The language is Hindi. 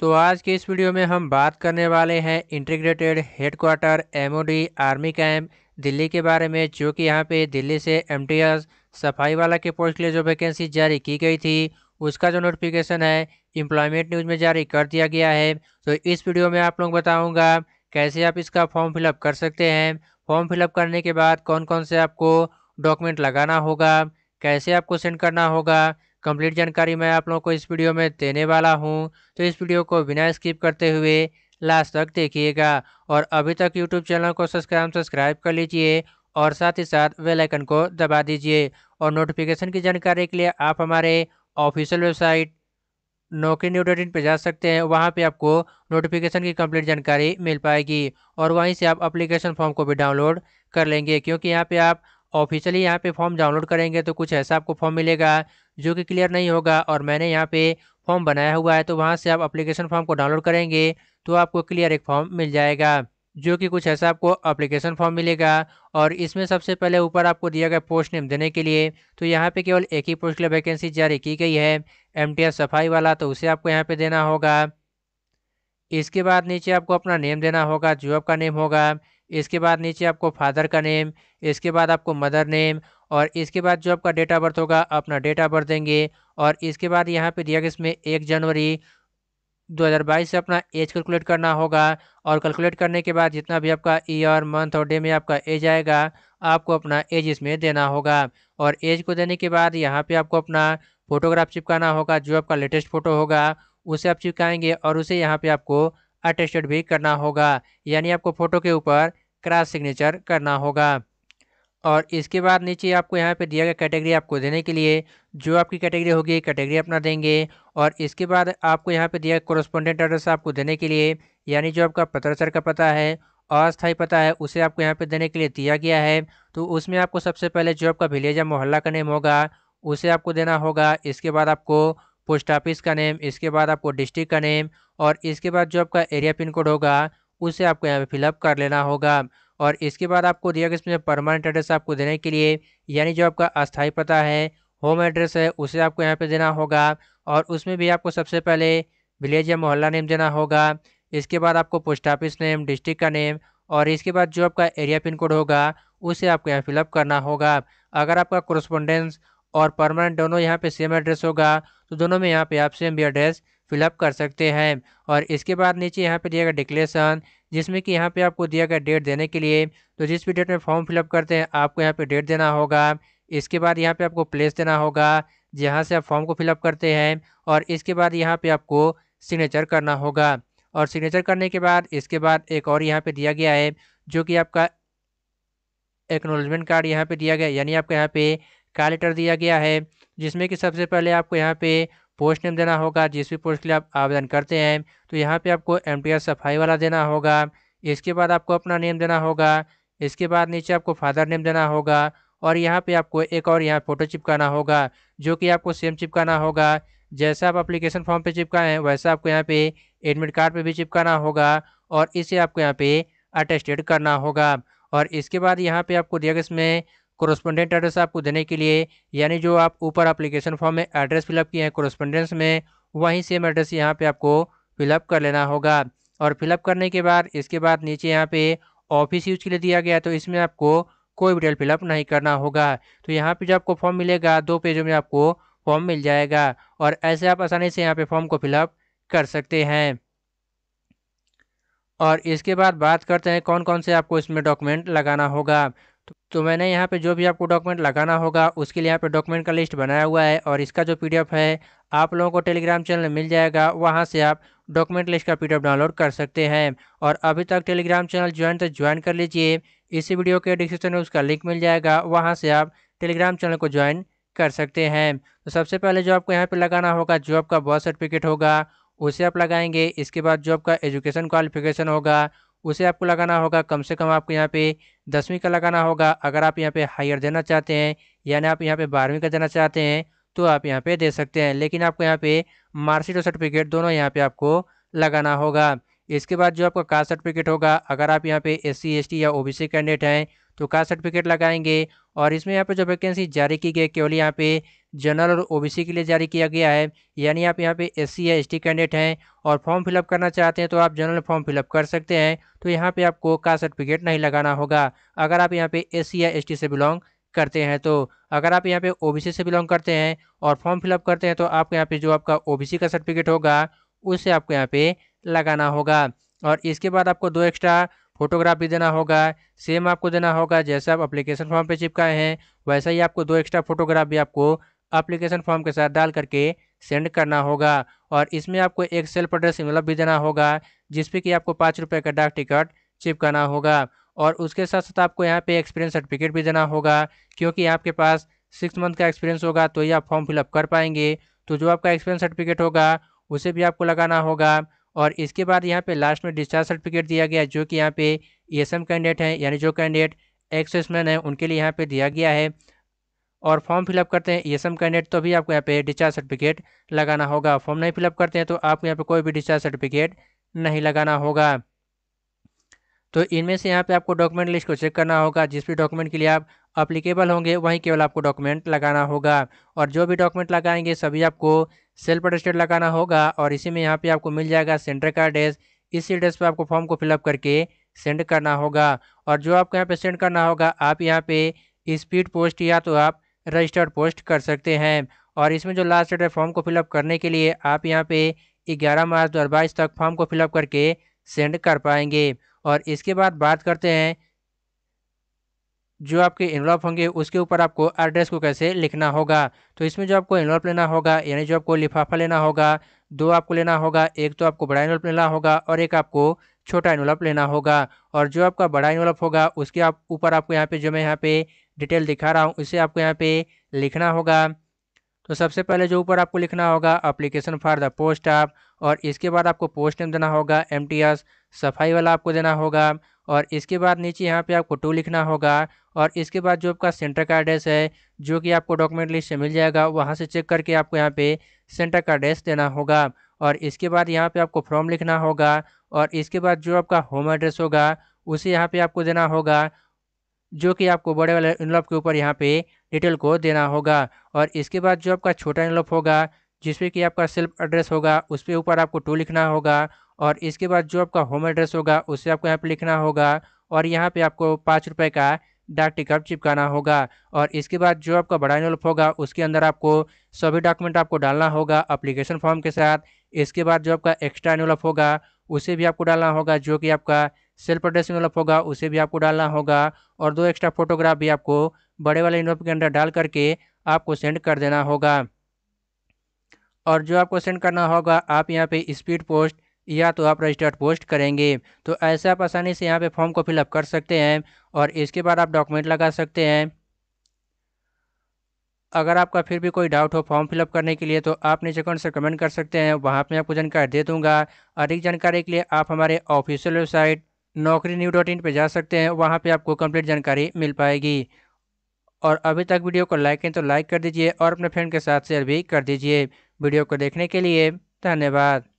तो आज के इस वीडियो में हम बात करने वाले हैं integrated headquarter MOD army camp Delhi के बारे में जो कि यहाँ पे दिल्ली से एमटीएस सफाई वाला के पोस्ट के लिए जो वैकेंसी जारी की गई थी उसका जो नोटिफिकेशन है एम्प्लॉयमेंट न्यूज़ में जारी कर दिया गया है तो इस वीडियो में आप लोग बताऊँगा कैसे आप इसका फॉर्म फिलअप कर सकते हैं फॉर्म फिलअप करने के बाद कौन कौन से आपको डॉक्यूमेंट लगाना होगा कैसे आपको सेंड करना होगा कंप्लीट जानकारी मैं आप लोगों को इस वीडियो में देने वाला हूं तो इस वीडियो को बिना स्किप करते हुए लास्ट तक देखिएगा और अभी तक यूट्यूब चैनल को सब्सक्राइब सब्सक्राइब कर लीजिए और साथ ही साथ वेल को दबा दीजिए और नोटिफिकेशन की जानकारी के लिए आप हमारे official website Naukri new dot in पर जा सकते हैं वहाँ पे आपको नोटिफिकेशन की कंप्लीट जानकारी मिल पाएगी और वहीं से आप अप्लीकेशन फॉर्म को भी डाउनलोड कर लेंगे क्योंकि यहाँ पे आप ऑफिशियली यहाँ पे फॉर्म डाउनलोड करेंगे तो कुछ ऐसा आपको फॉर्म मिलेगा जो कि क्लियर नहीं होगा और मैंने यहाँ पे फॉर्म बनाया हुआ है तो वहाँ से आप अप्लीकेशन फॉर्म को डाउनलोड करेंगे तो आपको क्लियर एक फॉर्म मिल जाएगा जो कि कुछ ऐसा आपको अप्लीकेशन फॉर्म मिलेगा और इसमें सबसे पहले ऊपर आपको दिया गया पोस्ट नेम देने के लिए तो यहाँ पे केवल एक ही पोस्ट के लिए वैकेंसी जारी की गई है एम सफाई वाला तो उसे आपको यहाँ पे देना होगा इसके बाद नीचे आपको अपना नेम देना होगा जो आपका नेम होगा इसके बाद नीचे आपको फादर का नेम इसके बाद आपको मदर नेम और इसके बाद जो आपका डेट ऑफ बर्थ होगा अपना डेट ऑफ बर्थ देंगे और इसके बाद यहाँ पे दिया गया इसमें एक जनवरी 2022 से अपना एज कैलकुलेट करना होगा और कैलकुलेट करने के बाद जितना भी आपका ईयर मंथ और डे में आपका एज आएगा आपको अपना एज इसमें देना होगा और एज को देने के बाद यहाँ पर आपको अपना फोटोग्राफ चिपकाना होगा जो आपका लेटेस्ट फोटो होगा उसे आप चिपकाएंगे और उसे यहाँ पर आपको अटेस्टेड भी करना होगा यानी आपको फ़ोटो के ऊपर क्रॉस सिग्नेचर करना होगा और इसके बाद नीचे आपको यहाँ पे दिया गया कैटेगरी आपको देने के लिए जो आपकी कैटेगरी होगी कैटेगरी अपना देंगे और इसके बाद आपको यहाँ पे दिया कोरस्पोंडेंट एड्रेस आपको देने के लिए यानी जो आपका पत्राचार का पता है अस्थायी पता है उसे आपको यहाँ पे देने के लिए दिया गया है तो उसमें आपको सबसे पहले जो आपका विलेज या मोहल्ला का नेम होगा उसे आपको देना होगा इसके बाद आपको पोस्ट ऑफिस का नेम इसके बाद आपको डिस्ट्रिक्ट का नेम और इसके बाद जो आपका एरिया पिन कोड होगा उसे आपको यहाँ पे फिलअप कर लेना होगा और इसके बाद आपको दिया गया इसमें परमानेंट एड्रेस आपको देने के लिए यानी जो आपका अस्थायी पता है होम एड्रेस है उसे आपको यहाँ पे देना होगा और उसमें भी आपको सबसे पहले विलेज या मोहल्ला नेम देना होगा इसके बाद आपको पोस्ट ऑफिस नेम डिस्ट्रिक्ट का नेम और इसके बाद जो आपका एरिया पिन कोड होगा उसे आपको यहाँ फिलअप करना होगा अगर आपका कॉरस्पोंडेंस और परमानेंट दोनों यहाँ पे सेम एड्रेस होगा तो दोनों में यहाँ पे आप सेम भी एड्रेस फिलअप कर सकते हैं और इसके बाद नीचे यहाँ पे दिया गया डिक्लेरेशन जिसमें कि यहाँ पे आपको दिया गया डेट देने के लिए तो जिस भी डेट में फॉर्म फिलअप करते हैं आपको यहाँ पे डेट देना होगा इसके बाद यहाँ पे आपको प्लेस देना होगा जहाँ से आप फॉर्म को फिलअप करते हैं और इसके बाद यहाँ पर आपको सिग्नेचर करना होगा और सिग्नेचर करने के बाद इसके बाद एक और यहाँ पर दिया गया है जो कि आपका एक्नोलॉजमेंट कार्ड यहाँ पर दिया गया यानी आपका यहाँ पे का लेटर दिया गया है जिसमें कि सबसे पहले आपको यहाँ पे पोस्ट नेम देना होगा जिस भी पोस्ट के लिए आप आवेदन करते हैं तो यहाँ पे आपको एम सफाई वाला देना होगा इसके बाद आपको अपना नेम देना होगा इसके बाद नीचे आपको फादर नेम देना होगा और यहाँ पे आपको एक और यहाँ फ़ोटो चिपकाना होगा जो कि आपको सेम चिपकाना होगा जैसा आप अप्लीकेशन फॉर्म पर चिपकाएँ वैसा आपको यहाँ पे एडमिट कार्ड पर भी चिपकाना होगा और इसे आपको यहाँ पे अटेस्टेड करना होगा और इसके बाद यहाँ पे आपको दिया गया इसमें कोरस्पोंडेंट एड्रेस आपको देने के लिए यानी जो आप ऊपर अप्लीकेशन फॉर्म में एड्रेस फिलअप किए हैं कोरस्पोंडेंस में वहीं सेम एड्रेस यहाँ पर आपको फिलअप कर लेना होगा और फिलअप करने के बाद इसके बाद नीचे यहाँ पे ऑफिस यूज के लिए दिया गया तो इसमें आपको कोई भी डिटेल फिलअप नहीं करना होगा तो यहाँ पे जो आपको फॉर्म मिलेगा दो पेजों में आपको फॉर्म मिल जाएगा और ऐसे आप आसानी से यहाँ पे फॉर्म को फिलअप कर सकते हैं और इसके बाद बात करते हैं कौन कौन से आपको इसमें डॉक्यूमेंट लगाना होगा तो मैंने यहाँ पे जो भी आपको डॉक्यूमेंट लगाना होगा उसके लिए यहाँ पे डॉक्यूमेंट का लिस्ट बनाया हुआ है और इसका जो पीडीएफ है आप लोगों को टेलीग्राम चैनल मिल जाएगा वहाँ से आप डॉक्यूमेंट लिस्ट का पीडीएफ डाउनलोड कर सकते हैं और अभी तक टेलीग्राम चैनल ज्वाइन तो ज्वाइन कर लीजिए इसी वीडियो के डिस्क्रिप्शन में उसका लिंक मिल जाएगा वहाँ से आप टेलीग्राम चैनल को ज्वाइन कर सकते हैं तो सबसे पहले जो आपको यहाँ पर लगाना होगा जो आपका बर्थ सर्टिफिकेट होगा उसे आप लगाएंगे इसके बाद जो आपका एजुकेशन क्वालिफिकेशन होगा उसे आपको लगाना होगा कम से कम आपको यहाँ पे दसवीं का लगाना होगा अगर आप यहाँ पे हायर देना चाहते हैं यानी आप यहाँ पे बारहवीं का देना चाहते हैं तो आप यहाँ पे दे सकते हैं लेकिन आपको यहाँ पे मार्कशीट और सर्टिफिकेट दोनों यहाँ पे आपको लगाना होगा इसके बाद जो आपका कास्ट सर्टिफिकेट होगा अगर आप यहाँ पे एस सी या ओ कैंडिडेट हैं तो कास्ट सर्टिफिकेट लगाएंगे और इसमें यहाँ पे जो वैकेंसी जारी की गई केवल यहाँ पे जनरल और ओबीसी के लिए जारी किया गया है यानी आप यहाँ पे एससी या एसटी कैंडिडेट हैं और फॉर्म फिलअप करना चाहते हैं तो आप जनरल फॉर्म फिलअप कर सकते हैं तो यहाँ पे आपको कास्ट सर्टिफिकेट नहीं लगाना होगा अगर आप यहाँ पे सी या टी से बिलोंग करते हैं तो अगर आप यहाँ पे सी से बिलोंग करते हैं और फॉर्म फिलअप करते हैं तो आपको यहाँ पे जो आपका सी का सर्टिफिकेट होगा उसे आपको यहाँ पे लगाना होगा और इसके बाद आपको दो एक्स्ट्रा फोटोग्राफ भी देना होगा सेम आपको देना होगा जैसे आप अप्लीकेशन फॉर्म पर चिपकाए हैं वैसा ही आपको दो एक्स्ट्रा फोटोग्राफ भी आपको अप्लीकेशन फॉर्म के साथ डाल करके सेंड करना होगा और इसमें आपको एक सेल्फ एड्रेस इमेलअप भी देना होगा जिसपे कि आपको पाँच रुपये का डाक टिकट चिपकाना होगा और उसके साथ साथ आपको यहाँ पे एक्सपीरियंस सर्टिफिकेट भी देना होगा क्योंकि आपके पास सिक्स मंथ का एक्सपीरियंस होगा तो ही आप फॉर्म फिलअप कर पाएंगे तो जो आपका एक्सपीरियंस सर्टिफिकेट होगा उसे भी आपको लगाना होगा और इसके बाद यहाँ पे लास्ट में डिस्चार्ज सर्टिफिकेट दिया गया जो कि यहाँ पे ईएसएम e कैंडिडेट हैं यानी जो कैंडिडेट एक्सेसमैन है उनके लिए यहाँ पे दिया गया है और फॉर्म फिलअप करते हैं ईएसएम e कैंडिडेट तो भी आपको यहाँ पे डिस्चार्ज सर्टिफिकेट लगाना होगा फॉर्म नहीं फिलअप करते हैं तो आपको यहाँ पर कोई भी डिस्चार्ज सर्टिफिकेट नहीं लगाना होगा तो इनमें से यहाँ पे आपको डॉक्यूमेंट लिस्ट को चेक करना होगा जिस भी डॉक्यूमेंट के लिए आप अप्लीकेबल होंगे वहीं केवल आपको डॉक्यूमेंट लगाना होगा और जो भी डॉक्यूमेंट लगाएंगे सभी आपको सेल्फ अटेस्टेड लगाना होगा और इसी में यहाँ पे आपको मिल जाएगा सेंटर का एड्रेस इसी एड्रेस पर आपको फॉर्म को फिलअप करके सेंड करना होगा और जो आपको यहाँ पे सेंड करना होगा आप यहाँ पे स्पीड पोस्ट या तो आप रजिस्टर्ड पोस्ट कर सकते हैं और इसमें जो लास्ट डेट है फॉर्म को फिलअप करने के लिए आप यहाँ पे 11 मार्च दो तक फॉर्म को फिलअप करके सेंड कर पाएंगे और इसके बाद बात करते हैं जो आपके इन्वॉल्व होंगे उसके ऊपर आपको एड्रेस को कैसे लिखना होगा तो इसमें जो आपको इन्वॉल्व लेना होगा यानी जो आपको लिफाफा लेना होगा दो आपको लेना होगा एक तो आपको बड़ा इन्वॉल्व लेना होगा और एक आपको छोटा इन्वॉल्व लेना होगा और जो आपका बड़ा इन्वॉल्व होगा उसके आप ऊपर आपको यहाँ पे जो मैं यहाँ पे डिटेल दिखा रहा हूँ उसे आपको यहाँ पे लिखना होगा तो सबसे पहले जो ऊपर आपको लिखना होगा अप्लीकेशन फॉर द पोस्ट आप और इसके बाद आपको पोस्ट नेम देना होगा एम सफाई वाला आपको देना होगा और इसके बाद नीचे यहाँ पे आपको टू लिखना होगा और इसके बाद जो आपका सेंटर का एड्रेस है जो कि आपको डॉक्यूमेंट लिस्ट से मिल जाएगा वहाँ से चेक करके आपको यहाँ पे सेंटर का एड्रेस देना होगा और इसके बाद यहाँ पे आपको फॉर्म लिखना होगा और इसके बाद जो आपका होम एड्रेस होगा उसे यहाँ पर आपको देना होगा जो कि आपको बड़े वाले इनलॉप के ऊपर यहाँ पे डिटेल को देना होगा और इसके बाद जो आपका छोटा इनलॉप होगा जिसमें कि आपका सेल्फ एड्रेस होगा पर ऊपर आपको टू लिखना होगा और इसके बाद जो आपका होम एड्रेस होगा उसे आपको यहाँ पर लिखना होगा और यहाँ पे आपको पाँच रुपये का डाक टिकट चिपकाना होगा और इसके बाद जो आपका बड़ा इनोल्फ होगा उसके अंदर आपको सभी डॉक्यूमेंट आपको डालना होगा अप्लीकेशन फॉर्म के साथ इसके बाद जो आपका एक्स्ट्रा इनोल्फ होगा उसे भी आपको डालना होगा जो कि आपका सेल्फ एड्रेस इनोल्फ होगा उसे भी आपको डालना होगा और दो एक्स्ट्रा फोटोग्राफ भी आपको बड़े वाले इनोल्फ के अंदर डाल करके आपको सेंड कर देना होगा और जो आपको सेंड करना होगा आप यहाँ पे स्पीड पोस्ट या तो आप रजिस्टर्ड पोस्ट करेंगे तो ऐसे आप आसानी से यहाँ पे फॉर्म को फिलअप कर सकते हैं और इसके बाद आप डॉक्यूमेंट लगा सकते हैं अगर आपका फिर भी कोई डाउट हो फॉर्म फिलअप करने के लिए तो आप नीचे कौन से कमेंट कर सकते हैं वहाँ मैं आपको जानकारी दे दूंगा अधिक जानकारी के लिए आप हमारे official website Naukri new dot in पर जा सकते हैं वहाँ पे आपको कंप्लीट जानकारी मिल पाएगी और अभी तक वीडियो को लाइक करें तो लाइक कर दीजिए और अपने फ्रेंड के साथ शेयर भी कर दीजिए वीडियो को देखने के लिए धन्यवाद